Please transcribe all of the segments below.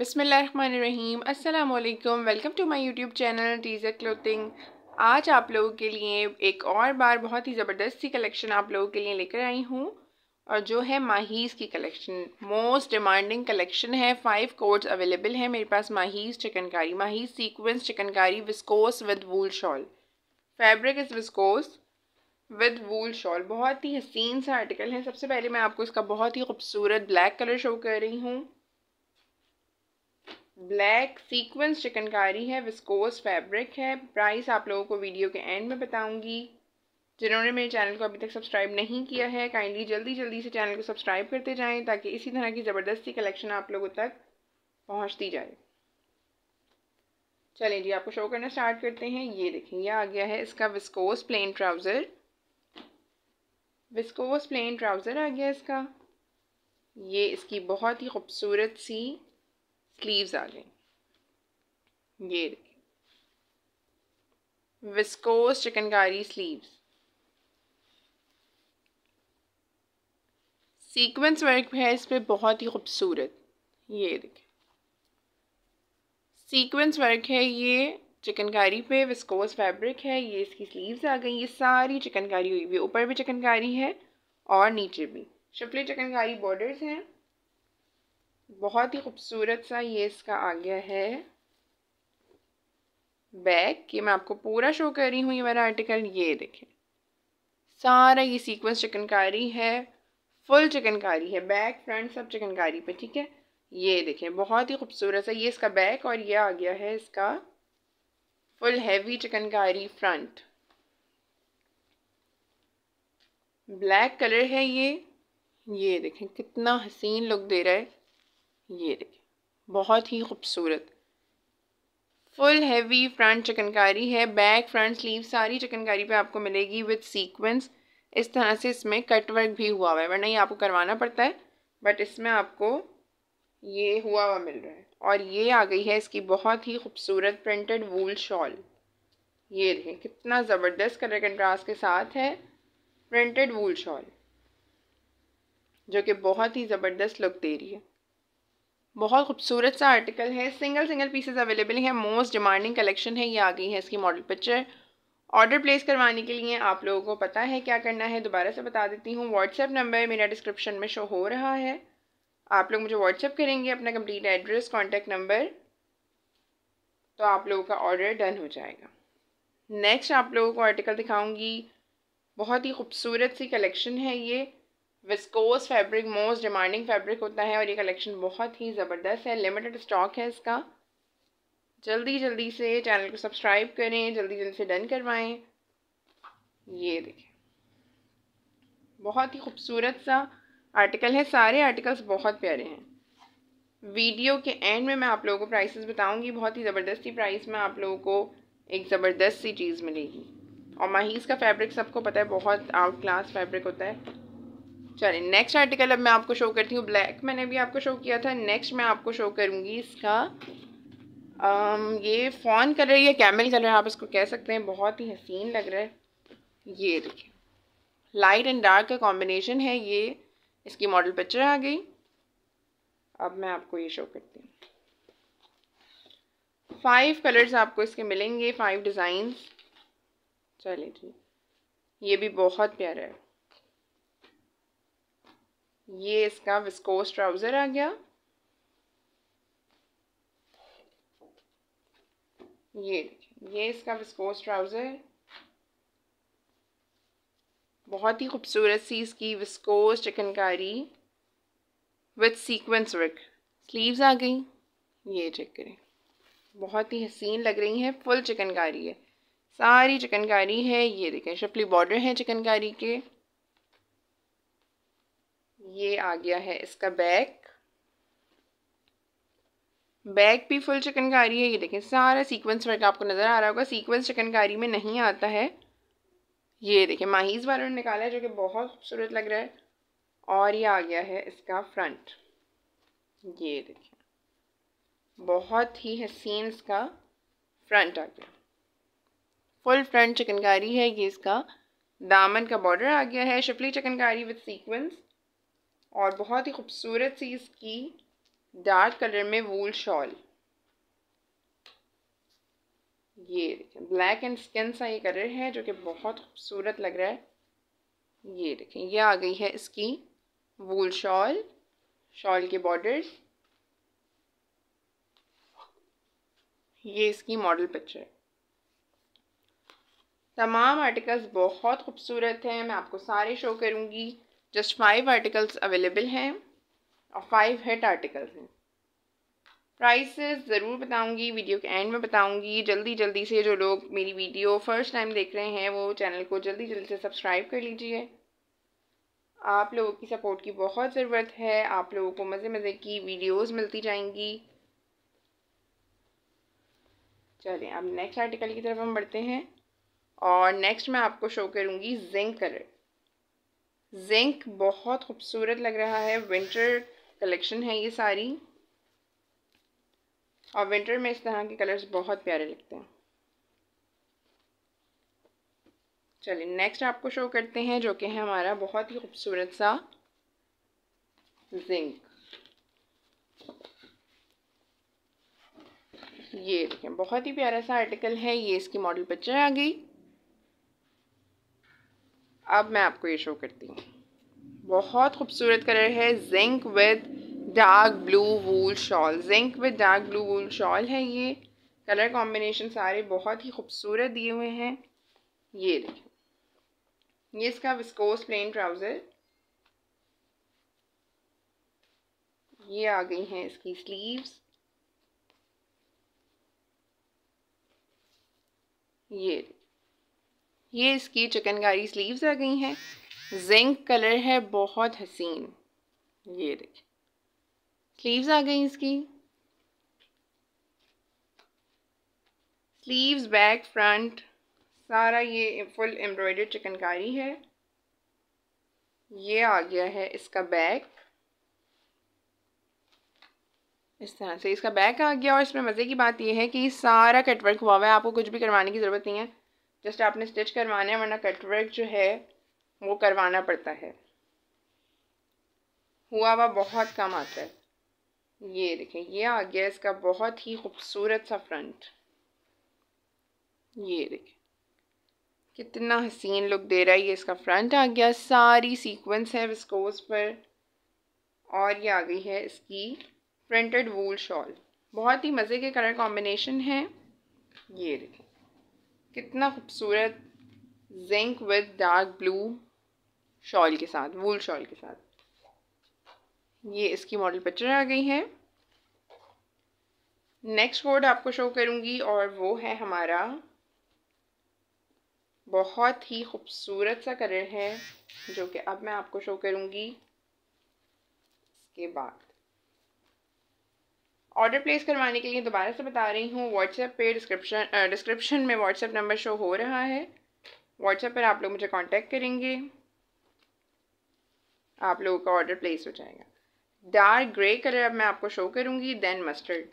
बिसमीम अल्लाम welcome to my YouTube channel teaser clothing आज आप लोगों के लिए एक और बार बहुत ही ज़बरदस्त सी कलेक्शन आप लोगों के लिए लेकर आई हूँ और जो है माहीज़ की कलेक्शन मोस्ट डिमांडिंग कलेक्शन है फाइव कोड्स अवेलेबल हैं मेरे पास Maheez chikankari Maheez sequence chikankari viscose with wool shawl fabric is viscose with wool shawl बहुत ही हसीन सा आर्टिकल है सबसे पहले मैं आपको इसका बहुत ही खूबसूरत ब्लैक कलर शो कर रही हूँ ब्लैक सीक्वेंस चिकनकारी है विस्कोस फैब्रिक है प्राइस आप लोगों को वीडियो के एंड में बताऊंगी जिन्होंने मेरे चैनल को अभी तक सब्सक्राइब नहीं किया है काइंडली जल्दी जल्दी से चैनल को सब्सक्राइब करते जाएं ताकि इसी तरह की ज़बरदस्ती कलेक्शन आप लोगों तक पहुंचती जाए चलें जी आपको शो करना स्टार्ट करते हैं ये देखें यह आ गया है इसका viscose plain trouser viscose plain trouser आ गया इसका ये इसकी बहुत ही खूबसूरत सी स्लीव्स आ गई ये देखिए viscose chikankari sleeves sequence work है इस पर बहुत ही खूबसूरत ये देखिए सीक्वेंस वर्क है ये चिकनकारी पे विस्कोस फैब्रिक है ये इसकी स्लीव्स आ गई ये सारी चिकनकारी हुई हुई ऊपर भी चिकनकारी है और नीचे भी शिपले चिकनकारी बॉर्डर्स हैं बहुत ही खूबसूरत सा ये इसका आ गया है बैक कि मैं आपको पूरा शो कर रही हूँ ये वाला आर्टिकल ये देखें सारा ये सीक्वेंस चिकनकारी है फुल चिकनकारी है बैक फ्रंट सब चिकनकारी पे ठीक है ये देखें बहुत ही खूबसूरत है ये इसका बैक और ये आ गया है इसका full heavy chikankari front black colour है ये ये देखें कितना हसीन लुक दे रहा है ये देखिए बहुत ही खूबसूरत फुल हैवी फ्रंट चिकनकारी है बैक फ्रंट स्लीव सारी चिकनकारी पे आपको मिलेगी विद सीक्वेंस इस तरह से इसमें कट वर्क भी हुआ हुआ है वरना ये आपको करवाना पड़ता है बट इसमें आपको ये हुआ हुआ मिल रहा है और ये आ गई है इसकी बहुत ही खूबसूरत प्रिंटेड वूल शॉल ये देखें कितना ज़बरदस्त कलर कंट्रास्ट के साथ है प्रिंटेड वूल शॉल जो कि बहुत ही ज़बरदस्त लुक दे रही है बहुत खूबसूरत सा आर्टिकल है सिंगल सिंगल पीसेस अवेलेबल हैं मोस्ट डिमांडिंग कलेक्शन है ये आ गई है इसकी मॉडल पिक्चर ऑर्डर प्लेस करवाने के लिए आप लोगों को पता है क्या करना है दोबारा से बता देती हूँ व्हाट्सएप नंबर मेरा डिस्क्रिप्शन में शो हो रहा है आप लोग मुझे व्हाट्सएप करेंगे अपना कंप्लीट एड्रेस कॉन्टैक्ट नंबर तो आप लोगों का ऑर्डर डन हो जाएगा नेक्स्ट आप लोगों को आर्टिकल दिखाऊँगी बहुत ही खूबसूरत सी कलेक्शन है ये viscose fabric most demanding fabric होता है और ये कलेक्शन बहुत ही ज़बरदस्त है लिमिटेड स्टॉक है इसका जल्दी जल्दी से चैनल को सब्सक्राइब करें जल्दी जल्दी से डन करवाएं ये देखें बहुत ही खूबसूरत सा आर्टिकल है सारे आर्टिकल्स बहुत प्यारे हैं वीडियो के एंड में मैं आप लोगों को प्राइसेस बताऊंगी बहुत ही ज़बरदस्ती प्राइस में आप लोगों को एक ज़बरदस्त सी चीज़ मिलेगी और माहीस का फैब्रिक सबको पता है बहुत आउट क्लास फैब्रिक होता है चलिए नेक्स्ट आर्टिकल अब मैं आपको शो करती हूँ ब्लैक मैंने भी आपको शो किया था नेक्स्ट मैं आपको शो करूँगी इसका आम, ये फॉन कलर या कैमल कलर आप इसको कह सकते हैं बहुत ही हसीन लग रहा है ये देखिए लाइट एंड डार्क का कॉम्बिनेशन है ये इसकी मॉडल पिक्चर आ गई अब मैं आपको ये शो करती हूँ फाइव कलर्स आपको इसके मिलेंगे फाइव डिज़ाइंस चलिए जी ये भी बहुत प्यारा है ये इसका विस्कोस ट्राउज़र आ गया ये ये इसका विस्कोस ट्राउज़र बहुत ही खूबसूरत सी इसकी viscose chikankari with sequence work sleeves आ गई ये चेक करें बहुत ही हसीन लग रही है फुल चिकनकारी है सारी चिकनकारी है ये देखें शपली बॉर्डर है चिकनकारी के ये आ गया है इसका बैक बैक भी फुल चिकनकारी है ये देखें सारा सीक्वेंस वर्क आपको नज़र आ रहा होगा सीक्वेंस चिकनकारी में नहीं आता है ये देखें माहीज वालों ने निकाला है जो कि बहुत खूबसूरत लग रहा है और ये आ गया है इसका फ्रंट ये देखें बहुत ही हसीन इसका फ्रंट आ गया फुल फ्रंट चिकनकारी है ये इसका दामन का बॉर्डर आ गया है शिपली चिकनकारी विद सीक्वेंस और बहुत ही खूबसूरत सी इसकी डार्क कलर में वूल शॉल ये देखें ब्लैक एंड स्किन सा ये कलर है जो कि बहुत खूबसूरत लग रहा है ये देखें ये आ गई है इसकी वूल शॉल शॉल के बॉर्डर ये इसकी मॉडल पिक्चर तमाम आर्टिकल्स बहुत खूबसूरत हैं मैं आपको सारे शो करूंगी जस्ट फाइव आर्टिकल्स अवेलेबल हैं और फाइव हेड आर्टिकल्स हैं प्राइसेस ज़रूर बताऊंगी वीडियो के एंड में बताऊंगी जल्दी जल्दी से जो लोग मेरी वीडियो फर्स्ट टाइम देख रहे हैं वो चैनल को जल्दी जल्दी से सब्सक्राइब कर लीजिए आप लोगों की सपोर्ट की बहुत ज़रूरत है आप लोगों को मज़े मज़े की वीडियोस मिलती जाएंगी चलिए अब नेक्स्ट आर्टिकल की तरफ हम बढ़ते हैं और नेक्स्ट मैं आपको शो करूँगी जिंक कलर जिंक बहुत खूबसूरत लग रहा है विंटर कलेक्शन है ये सारी और विंटर में इस तरह के कलर्स बहुत प्यारे लगते हैं चलिए नेक्स्ट आपको शो करते हैं जो कि है हमारा बहुत ही खूबसूरत सा जिंक ये देखें बहुत ही प्यारा सा आर्टिकल है ये इसकी मॉडल पिक्चर आ गई अब मैं आपको ये शो करती हूँ बहुत खूबसूरत कलर है zinc with dark blue wool shawl zinc with dark blue wool shawl है ये कलर कॉम्बिनेशन सारे बहुत ही खूबसूरत दिए हुए हैं ये देखिए ये इसका विस्कोस प्लेन ट्राउज़र ये आ गई हैं इसकी स्लीव्स ये ये इसकी चिकनकारी स्लीव्स आ गई हैं जिंक कलर है बहुत हसीन ये देखिए स्लीव्स आ गई इसकी स्लीव्स बैक फ्रंट सारा ये फुल एम्ब्रॉयडर चिकनकारी है ये आ गया है इसका बैक इस तरह से इसका बैक आ गया और इसमें मज़े की बात यह है कि सारा कटवर्क हुआ हुआ है आपको कुछ भी करवाने की ज़रूरत नहीं है जस्ट आपने स्टिच करवाने हैं वरना कटवर्क जो है वो करवाना पड़ता है हुआ हुआ बहुत कम आता है ये देखें ये आ गया इसका बहुत ही खूबसूरत सा फ्रंट ये देखें कितना हसीन लुक दे रहा है ये इसका फ्रंट आ गया सारी सीक्वेंस है विस्कोस पर और ये आ गई है इसकी प्रिंटेड वूल शॉल बहुत ही मज़े के कलर कॉम्बिनेशन है ये देखें कितना खूबसूरत zinc with dark blue shawl के साथ वूल शॉल के साथ ये इसकी मॉडल पिक्चर आ गई है नेक्स्ट वर्ड आपको शो करूँगी और वो है हमारा बहुत ही खूबसूरत सा कलर है जो कि अब मैं आपको शो करूँगी इसके बाद ऑर्डर प्लेस करवाने के लिए दोबारा से बता रही हूँ व्हाट्सएप पे डिस्क्रिप्शन डिस्क्रिप्शन में व्हाट्सएप नंबर शो हो रहा है व्हाट्सएप पर आप लोग मुझे कांटेक्ट करेंगे आप लोगों का ऑर्डर प्लेस हो जाएगा डार्क ग्रे कलर अब मैं आपको शो करूँगी देन मस्टर्ड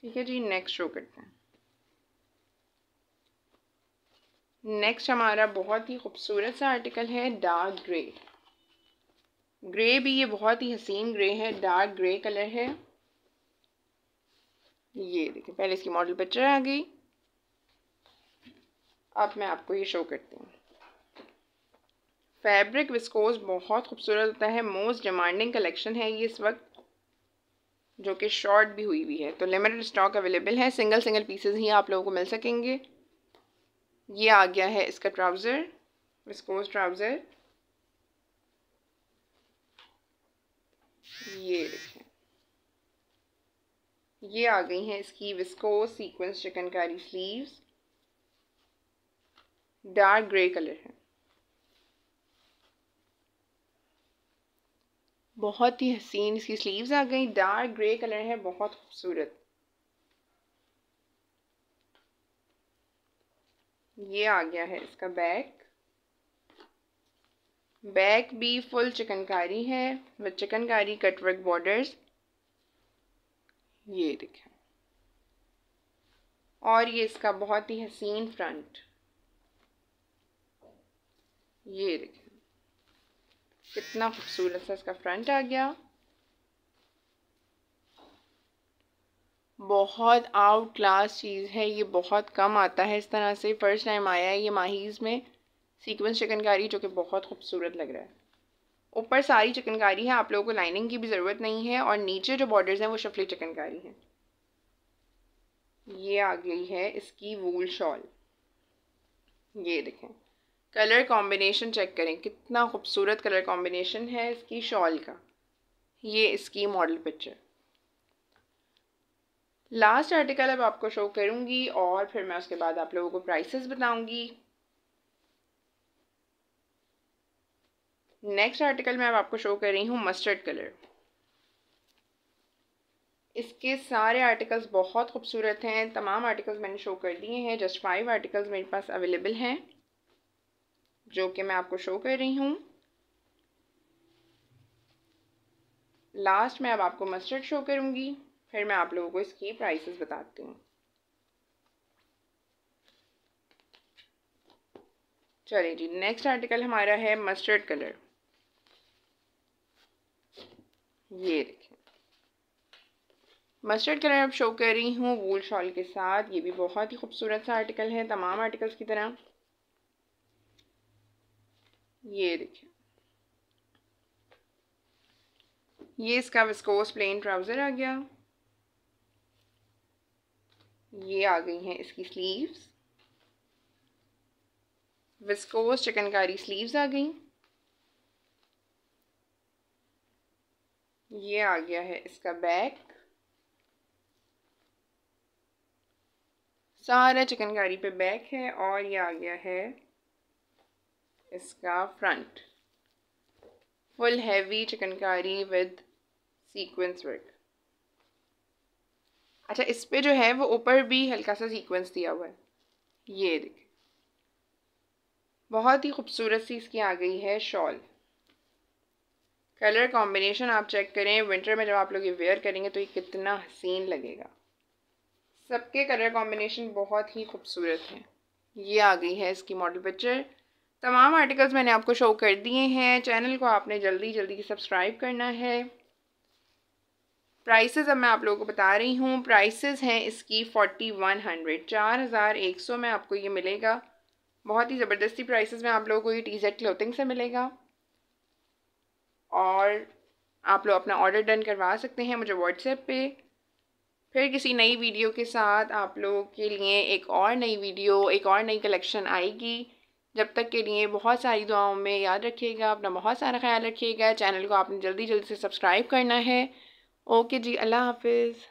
ठीक है जी नेक्स्ट शो करते हैं नेक्स्ट हमारा बहुत ही खूबसूरत सा आर्टिकल है डार्क ग्रे ग्रे भी ये बहुत ही हसीन ग्रे है डार्क ग्रे कलर है ये देखिए पहले इसकी मॉडल पिक्चर आ गई अब मैं आपको ये शो करती हूँ फैब्रिक विस्कोस बहुत खूबसूरत होता है मोस्ट डिमांडिंग कलेक्शन है ये इस वक्त जो कि शॉर्ट भी हुई हुई है तो लिमिटेड स्टॉक अवेलेबल है सिंगल सिंगल पीसेस ही आप लोगों को मिल सकेंगे ये आ गया है इसका ट्राउज़र विस्कोस ट्राउज़र ये देखें ये आ गई हैं इसकी viscose sequence chikankari sleeves dark grey colour है बहुत ही हसीन इसकी स्लीव्स आ गई डार्क ग्रे कलर है बहुत खूबसूरत ये आ गया है इसका बैग बैक भी फुल चिकनकारी है विद चिकनकारी कटवर्क बॉर्डर्स ये देखें और ये इसका बहुत ही हसीन फ्रंट ये देखें कितना खूबसूरत सा इसका फ्रंट आ गया बहुत आउट क्लास चीज़ है ये बहुत कम आता है इस तरह से फ़र्स्ट टाइम आया है ये माहीज़ में सीक्वेंस चिकनकारी जो कि बहुत खूबसूरत लग रहा है ऊपर सारी चिकनकारी है आप लोगों को लाइनिंग की भी ज़रूरत नहीं है और नीचे जो बॉर्डर्स हैं वो शफली चिकनकारी हैं ये आ गई है इसकी वूल शॉल ये देखें कलर कॉम्बिनेशन चेक करें कितना खूबसूरत कलर कॉम्बिनेशन है इसकी शॉल का ये इसकी मॉडल पिक्चर लास्ट आर्टिकल अब आपको शो करूंगी और फिर मैं उसके बाद आप लोगों को प्राइसेस बताऊँगी नेक्स्ट आर्टिकल मैं अब आपको शो कर रही हूँ मस्टर्ड कलर इसके सारे आर्टिकल्स बहुत खूबसूरत हैं तमाम आर्टिकल्स मैंने शो कर दिए हैं जस्ट फाइव आर्टिकल्स मेरे पास अवेलेबल हैं जो कि मैं आपको शो कर रही हूँ लास्ट में अब आपको मस्टर्ड शो करूँगी फिर मैं आप लोगों को इसकी प्राइसेस बताती हूँ चलिए जी नेक्स्ट आर्टिकल हमारा है मस्टर्ड कलर ये देखें मस्टर्ड कलर अब शो कर रही हूँ वूल शॉल के साथ ये भी बहुत ही खूबसूरत सा आर्टिकल है तमाम आर्टिकल्स की तरह ये देखें ये इसका विस्कोस प्लेन ट्राउज़र आ गया ये आ गई हैं इसकी स्लीव्स विस्कोस चिकनकारी स्लीव्स आ गई ये आ गया है इसका बैक सारा चिकनकारी पे बैक है और ये आ गया है इसका front full heavy chikankari with sequence work अच्छा इस पे जो है वो ऊपर भी हल्का सा सीक्वेंस दिया हुआ है ये देख बहुत ही खूबसूरत सी इसकी आ गई है शॉल कलर कॉम्बिनेशन आप चेक करें विंटर में जब आप लोग ये वेयर करेंगे तो ये कितना हसीन लगेगा सबके कलर कॉम्बिनेशन बहुत ही खूबसूरत हैं ये आ गई है इसकी मॉडल पिक्चर तमाम आर्टिकल्स मैंने आपको शो कर दिए हैं चैनल को आपने जल्दी जल्दी सब्सक्राइब करना है प्राइसेस अब मैं आप लोगों को बता रही हूँ प्राइसेस हैं इसकी फोर्टी वन हंड्रेड चार हज़ार एक सौ में आपको ये मिलेगा बहुत ही ज़बरदस्ती प्राइसेस में आप लोगों को ये टी जेड क्लोथिंग से मिलेगा और आप लोग अपना ऑर्डर डन करवा सकते हैं मुझे व्हाट्सएप पे फिर किसी नई वीडियो के साथ आप लोगों के लिए एक और नई वीडियो एक और नई कलेक्शन आएगी जब तक के लिए बहुत सारी दुआओं में याद रखिएगा अपना बहुत सारा ख्याल रखिएगा चैनल को आपने जल्दी जल्दी से सब्सक्राइब करना है ओके जी अल्लाह हाफिज़